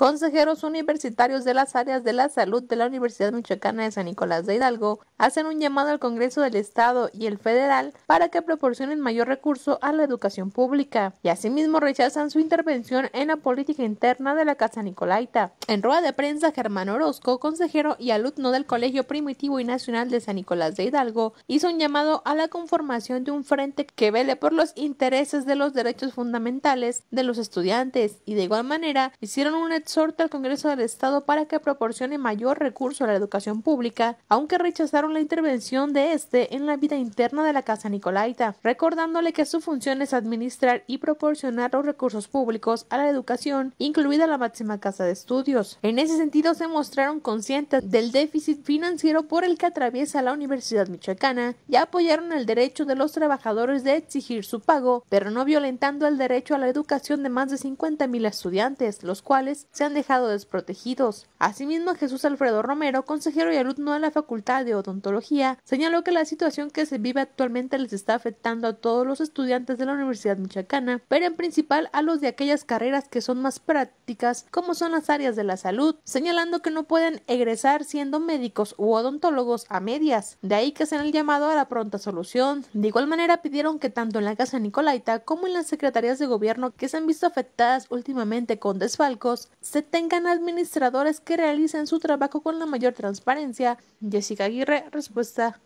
Consejeros universitarios de las áreas de la salud de la Universidad Michoacana de San Nicolás de Hidalgo hacen un llamado al Congreso del Estado y el federal para que proporcionen mayor recurso a la educación pública y asimismo rechazan su intervención en la política interna de la Casa Nicolaita. En rueda de prensa, Germán Orozco, consejero y alumno del Colegio Primitivo y Nacional de San Nicolás de Hidalgo, hizo un llamado a la conformación de un frente que vele por los intereses de los derechos fundamentales de los estudiantes y de igual manera hicieron una exhorta al Congreso del Estado para que proporcione mayor recurso a la educación pública, aunque rechazaron la intervención de este en la vida interna de la Casa Nicolaita, recordándole que su función es administrar y proporcionar los recursos públicos a la educación, incluida la máxima casa de estudios. En ese sentido, se mostraron conscientes del déficit financiero por el que atraviesa la Universidad Michoacana y apoyaron el derecho de los trabajadores de exigir su pago, pero no violentando el derecho a la educación de más de 50.000 estudiantes, los cuales han dejado desprotegidos. Asimismo, Jesús Alfredo Romero, consejero y alumno de la Facultad de Odontología, señaló que la situación que se vive actualmente les está afectando a todos los estudiantes de la Universidad Michoacana, pero en principal a los de aquellas carreras que son más prácticas, como son las áreas de la salud, señalando que no pueden egresar siendo médicos u odontólogos a medias. De ahí que se el llamado a la pronta solución. De igual manera pidieron que tanto en la Casa Nicolaita como en las secretarías de gobierno que se han visto afectadas últimamente con desfalcos, se tengan administradores que realicen su trabajo con la mayor transparencia. Jessica Aguirre, respuesta.